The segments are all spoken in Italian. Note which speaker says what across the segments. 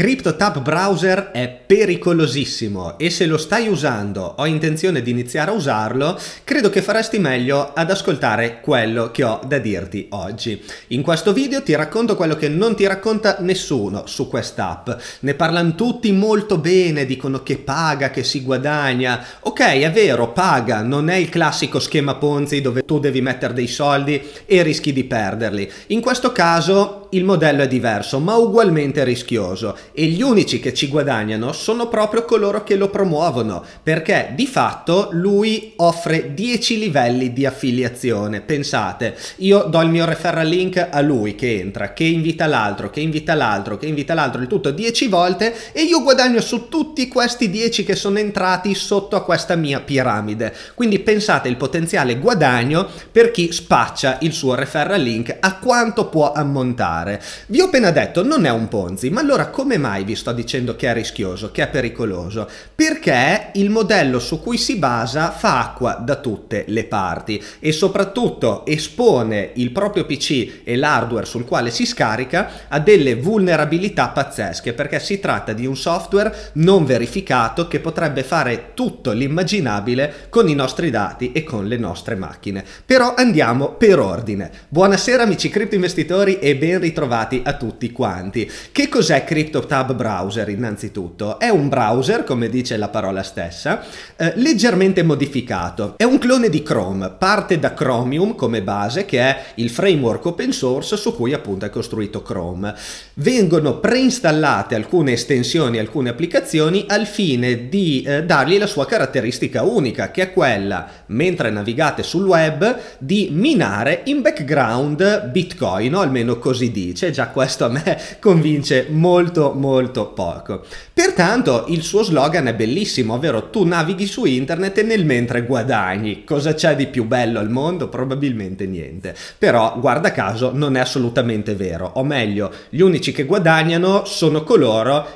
Speaker 1: CryptoTab Browser è pericolosissimo e se lo stai usando o hai intenzione di iniziare a usarlo, credo che faresti meglio ad ascoltare quello che ho da dirti oggi. In questo video ti racconto quello che non ti racconta nessuno su quest'app. Ne parlano tutti molto bene, dicono che paga, che si guadagna. Ok, è vero, paga, non è il classico schema Ponzi dove tu devi mettere dei soldi e rischi di perderli. In questo caso il modello è diverso ma ugualmente rischioso e gli unici che ci guadagnano sono proprio coloro che lo promuovono perché di fatto lui offre 10 livelli di affiliazione. Pensate, io do il mio referral link a lui che entra, che invita l'altro, che invita l'altro, che invita l'altro, il tutto 10 volte e io guadagno su tutti questi 10 che sono entrati sotto a questa mia piramide. Quindi pensate il potenziale guadagno per chi spaccia il suo referral link a quanto può ammontare fare. Vi ho appena detto, non è un Ponzi, ma allora come mai vi sto dicendo che è rischioso, che è pericoloso? Perché il modello su cui si basa fa acqua da tutte le parti e soprattutto espone il proprio PC e l'hardware sul quale si scarica a delle vulnerabilità pazzesche, perché si tratta di un software non verificato che potrebbe fare tutto l'immaginabile con i nostri dati e con le nostre macchine. Però andiamo per ordine. Buonasera amici cripto investitori e ben ritrovati ritrovati a tutti quanti. Che cos'è CryptoTab Browser innanzitutto? È un browser, come dice la parola stessa, eh, leggermente modificato. È un clone di Chrome, parte da Chromium come base, che è il framework open source su cui appunto è costruito Chrome. Vengono preinstallate alcune estensioni, alcune applicazioni al fine di eh, dargli la sua caratteristica unica, che è quella, mentre navigate sul web, di minare in background Bitcoin, o almeno così dice dice, già questo a me convince molto molto poco. Pertanto il suo slogan è bellissimo, ovvero tu navighi su internet e nel mentre guadagni. Cosa c'è di più bello al mondo? Probabilmente niente. Però guarda caso non è assolutamente vero, o meglio, gli unici che guadagnano sono coloro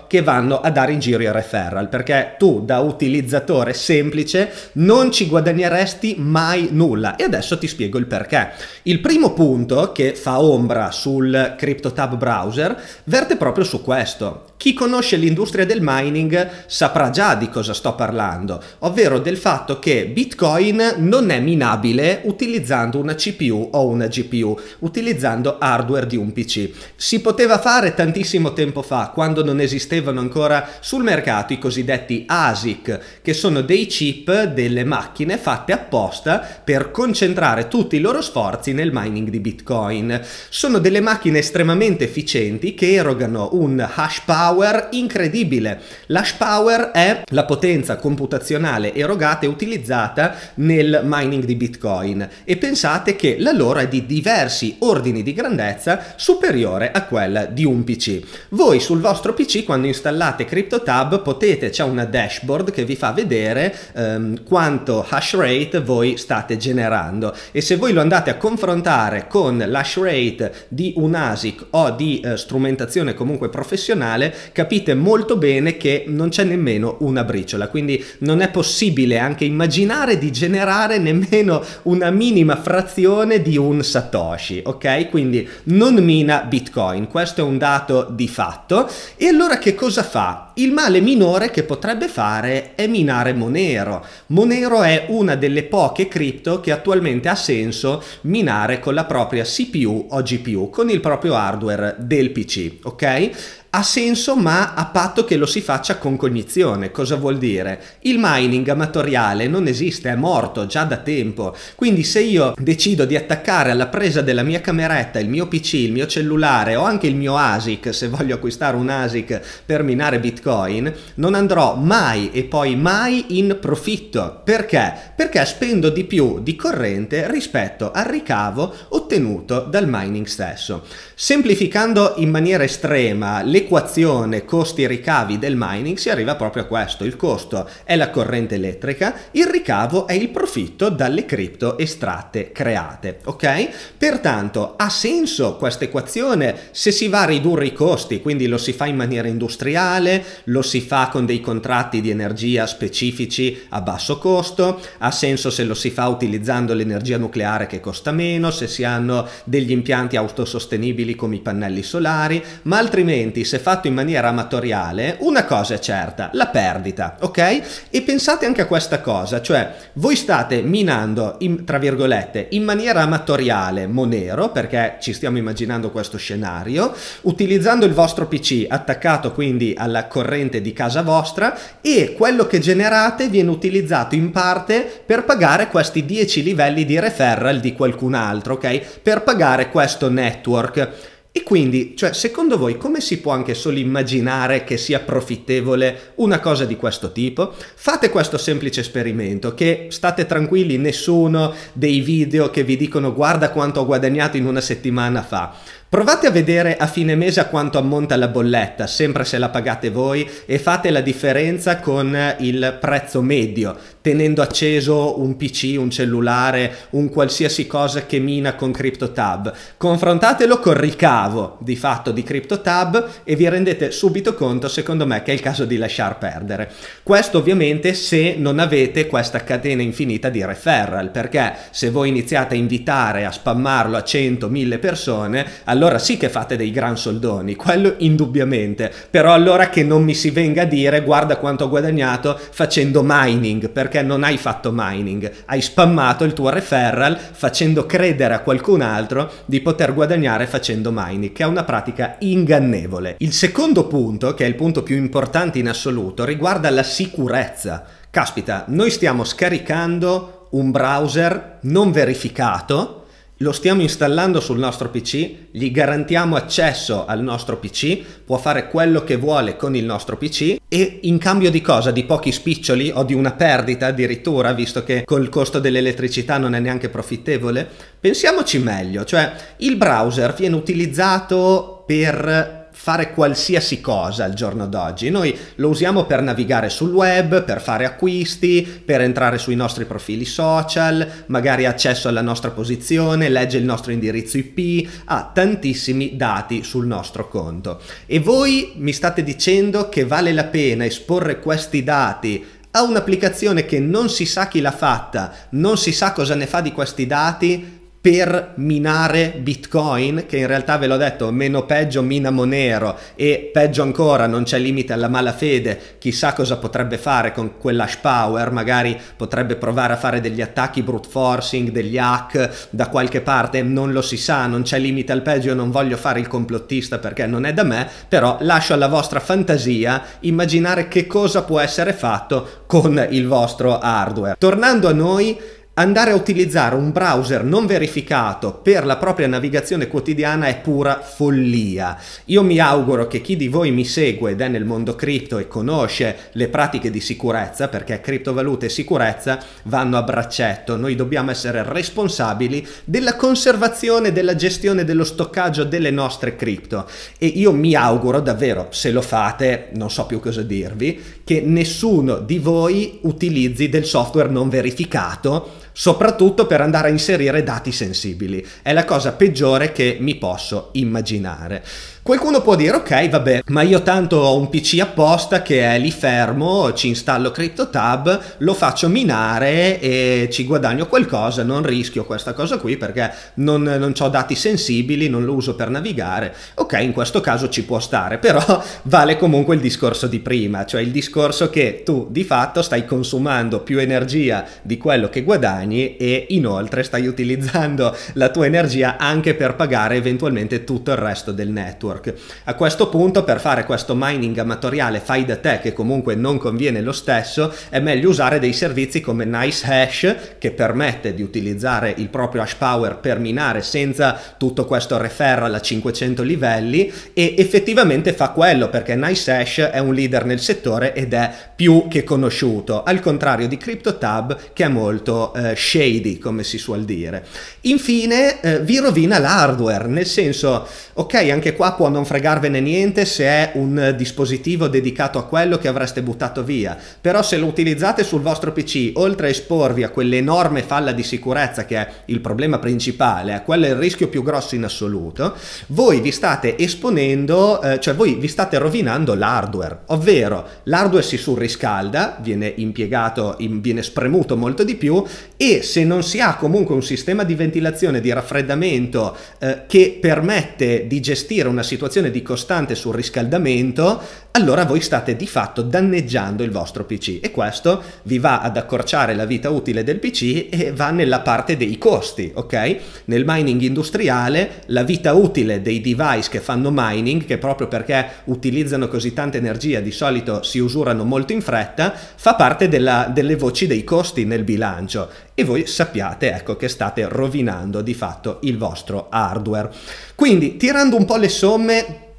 Speaker 1: che vanno a dare in giro i referral, perché tu da utilizzatore semplice non ci guadagneresti mai nulla. E adesso ti spiego il perché. Il primo punto che fa ombra sul CryptoTab browser verte proprio su questo. Chi conosce l'industria del mining saprà già di cosa sto parlando, ovvero del fatto che Bitcoin non è minabile utilizzando una CPU o una GPU, utilizzando hardware di un PC. Si poteva fare tantissimo tempo fa, quando non esistevano ancora sul mercato i cosiddetti ASIC, che sono dei chip delle macchine fatte apposta per concentrare tutti i loro sforzi nel mining di Bitcoin. Sono delle macchine estremamente efficienti che erogano un hash power incredibile. L'hash power è la potenza computazionale erogata e utilizzata nel mining di Bitcoin e pensate che la loro è di diversi ordini di grandezza superiore a quella di un PC. Voi sul vostro PC quando installate CryptoTab potete, c'è una dashboard che vi fa vedere ehm, quanto hash rate voi state generando e se voi lo andate a confrontare con l'hash rate di una basic o di eh, strumentazione comunque professionale, capite molto bene che non c'è nemmeno una briciola, quindi non è possibile anche immaginare di generare nemmeno una minima frazione di un satoshi, ok? Quindi non mina Bitcoin, questo è un dato di fatto. E allora che cosa fa? Il male minore che potrebbe fare è minare Monero. Monero è una delle poche cripto che attualmente ha senso minare con la propria CPU o GPU, con il proprio hardware del PC, ok? ha senso ma a patto che lo si faccia con cognizione. Cosa vuol dire? Il mining amatoriale non esiste, è morto già da tempo. Quindi se io decido di attaccare alla presa della mia cameretta il mio PC, il mio cellulare o anche il mio ASIC, se voglio acquistare un ASIC per minare Bitcoin, non andrò mai e poi mai in profitto. Perché? Perché spendo di più di corrente rispetto al ricavo o ottenuto dal mining stesso. Semplificando in maniera estrema l'equazione costi-ricavi del mining si arriva proprio a questo, il costo è la corrente elettrica, il ricavo è il profitto dalle cripto estratte create, ok? Pertanto ha senso questa equazione se si va a ridurre i costi, quindi lo si fa in maniera industriale, lo si fa con dei contratti di energia specifici a basso costo, ha senso se lo si fa utilizzando l'energia nucleare che costa meno, se si hanno hanno degli impianti autosostenibili come i pannelli solari, ma altrimenti se fatto in maniera amatoriale, una cosa è certa, la perdita, ok? E pensate anche a questa cosa, cioè voi state minando, in, tra virgolette, in maniera amatoriale Monero, perché ci stiamo immaginando questo scenario, utilizzando il vostro PC attaccato quindi alla corrente di casa vostra e quello che generate viene utilizzato in parte per pagare questi 10 livelli di referral di qualcun altro, ok? per pagare questo network. E quindi, cioè, secondo voi come si può anche solo immaginare che sia profittevole una cosa di questo tipo? Fate questo semplice esperimento, che state tranquilli, nessuno dei video che vi dicono guarda quanto ho guadagnato in una settimana fa. Provate a vedere a fine mese a quanto ammonta la bolletta, sempre se la pagate voi, e fate la differenza con il prezzo medio, tenendo acceso un PC, un cellulare, un qualsiasi cosa che mina con CryptoTab. Confrontatelo col ricavo di fatto di CryptoTab e vi rendete subito conto, secondo me, che è il caso di lasciar perdere. Questo ovviamente se non avete questa catena infinita di referral, perché se voi iniziate a invitare, a spammarlo a 100, 1000 persone, allora allora sì che fate dei gran soldoni, quello indubbiamente, però allora che non mi si venga a dire guarda quanto ho guadagnato facendo mining, perché non hai fatto mining, hai spammato il tuo referral facendo credere a qualcun altro di poter guadagnare facendo mining, che è una pratica ingannevole. Il secondo punto, che è il punto più importante in assoluto, riguarda la sicurezza. Caspita, noi stiamo scaricando un browser non verificato, lo stiamo installando sul nostro PC, gli garantiamo accesso al nostro PC, può fare quello che vuole con il nostro PC e in cambio di cosa? Di pochi spiccioli o di una perdita addirittura, visto che col costo dell'elettricità non è neanche profittevole? Pensiamoci meglio, cioè il browser viene utilizzato per fare qualsiasi cosa al giorno d'oggi. Noi lo usiamo per navigare sul web, per fare acquisti, per entrare sui nostri profili social, magari accesso alla nostra posizione, legge il nostro indirizzo IP, ha tantissimi dati sul nostro conto. E voi mi state dicendo che vale la pena esporre questi dati a un'applicazione che non si sa chi l'ha fatta, non si sa cosa ne fa di questi dati per minare Bitcoin, che in realtà ve l'ho detto, meno peggio mina Monero e peggio ancora non c'è limite alla malafede, chissà cosa potrebbe fare con quell'hash power, magari potrebbe provare a fare degli attacchi brute forcing, degli hack da qualche parte, non lo si sa, non c'è limite al peggio, non voglio fare il complottista perché non è da me, però lascio alla vostra fantasia immaginare che cosa può essere fatto con il vostro hardware. Tornando a noi, Andare a utilizzare un browser non verificato per la propria navigazione quotidiana è pura follia. Io mi auguro che chi di voi mi segue ed è nel mondo cripto e conosce le pratiche di sicurezza, perché criptovalute e sicurezza vanno a braccetto, noi dobbiamo essere responsabili della conservazione, della gestione, dello stoccaggio delle nostre cripto. E io mi auguro davvero, se lo fate, non so più cosa dirvi, che nessuno di voi utilizzi del software non verificato soprattutto per andare a inserire dati sensibili. È la cosa peggiore che mi posso immaginare. Qualcuno può dire ok vabbè ma io tanto ho un PC apposta che è lì fermo, ci installo CryptoTab, lo faccio minare e ci guadagno qualcosa, non rischio questa cosa qui perché non, non ho dati sensibili, non lo uso per navigare. Ok in questo caso ci può stare però vale comunque il discorso di prima, cioè il discorso che tu di fatto stai consumando più energia di quello che guadagni e inoltre stai utilizzando la tua energia anche per pagare eventualmente tutto il resto del network network. A questo punto per fare questo mining amatoriale fai da te che comunque non conviene lo stesso è meglio usare dei servizi come NiceHash che permette di utilizzare il proprio hash power per minare senza tutto questo referral a 500 livelli e effettivamente fa quello perché NiceHash è un leader nel settore ed è più che conosciuto al contrario di CryptoTab che è molto eh, shady come si suol dire. Infine eh, vi rovina l'hardware nel senso ok anche qua può può non fregarvene niente se è un dispositivo dedicato a quello che avreste buttato via, però se lo utilizzate sul vostro PC, oltre a esporvi a quell'enorme falla di sicurezza che è il problema principale, a quello è il rischio più grosso in assoluto, voi vi state esponendo, eh, cioè voi vi state rovinando l'hardware, ovvero l'hardware si surriscalda, viene impiegato, in, viene spremuto molto di più e se non si ha comunque un sistema di ventilazione, di raffreddamento eh, che permette di gestire una situazione situazione di costante surriscaldamento allora voi state di fatto danneggiando il vostro PC e questo vi va ad accorciare la vita utile del PC e va nella parte dei costi, ok? Nel mining industriale la vita utile dei device che fanno mining, che proprio perché utilizzano così tanta energia di solito si usurano molto in fretta, fa parte della, delle voci dei costi nel bilancio e voi sappiate ecco che state rovinando di fatto il vostro hardware. Quindi tirando un po' le somme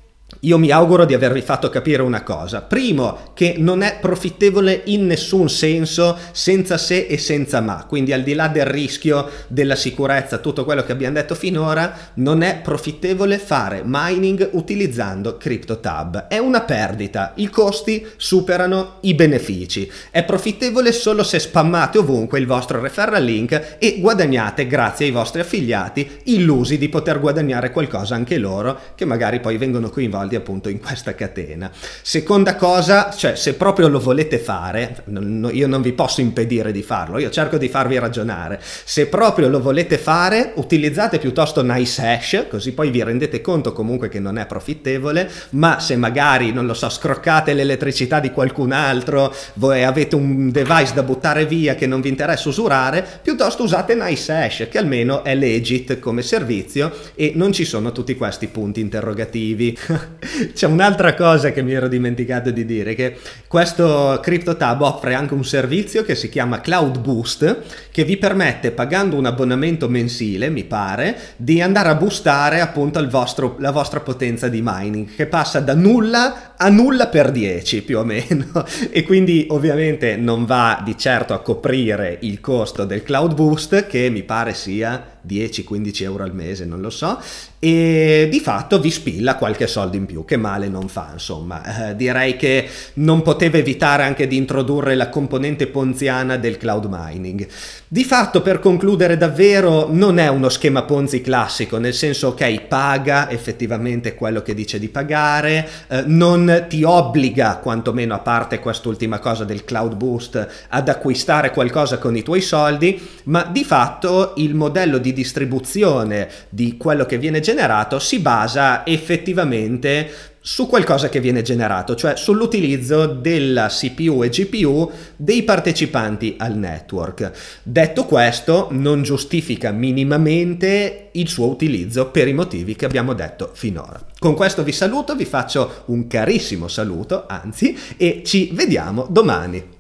Speaker 1: io mi auguro di avervi fatto capire una cosa. Primo, che non è profittevole in nessun senso senza se e senza ma, quindi al di là del rischio, della sicurezza, tutto quello che abbiamo detto finora, non è profittevole fare mining utilizzando CryptoTab. È una perdita, i costi superano i benefici. È profittevole solo se spammate ovunque il vostro referral link e guadagnate grazie ai vostri affiliati illusi di poter guadagnare qualcosa anche loro, che magari poi vengono coinvolti soldi appunto in questa catena. Seconda cosa, cioè se proprio lo volete fare, io non vi posso impedire di farlo, io cerco di farvi ragionare, se proprio lo volete fare utilizzate piuttosto Nice Hash, così poi vi rendete conto comunque che non è profittevole, ma se magari, non lo so, scroccate l'elettricità di qualcun altro, voi avete un device da buttare via che non vi interessa usurare, piuttosto usate Nice Hash, che almeno è legit come servizio e non ci sono tutti questi punti interrogativi. C'è un'altra cosa che mi ero dimenticato di dire, che questo CryptoTab offre anche un servizio che si chiama Cloud Boost, che vi permette, pagando un abbonamento mensile, mi pare, di andare a boostare appunto vostro, la vostra potenza di mining, che passa da nulla a nulla per 10 più o meno. E quindi ovviamente non va di certo a coprire il costo del Cloud Boost, che mi pare sia 10-15 euro al mese, non lo so, e di fatto vi spilla qualche soldo in più, che male non fa, insomma. Eh, direi che non poteva evitare anche di introdurre la componente ponziana del cloud mining. Di fatto, per concludere davvero, non è uno schema Ponzi classico, nel senso, ok, paga effettivamente quello che dice di pagare, eh, non ti obbliga, quantomeno a parte quest'ultima cosa del cloud boost, ad acquistare qualcosa con i tuoi soldi, ma di fatto il modello di distribuzione di quello che viene generato si basa effettivamente su qualcosa che viene generato, cioè sull'utilizzo della CPU e GPU dei partecipanti al network. Detto questo, non giustifica minimamente il suo utilizzo per i motivi che abbiamo detto finora. Con questo vi saluto, vi faccio un carissimo saluto, anzi, e ci vediamo domani.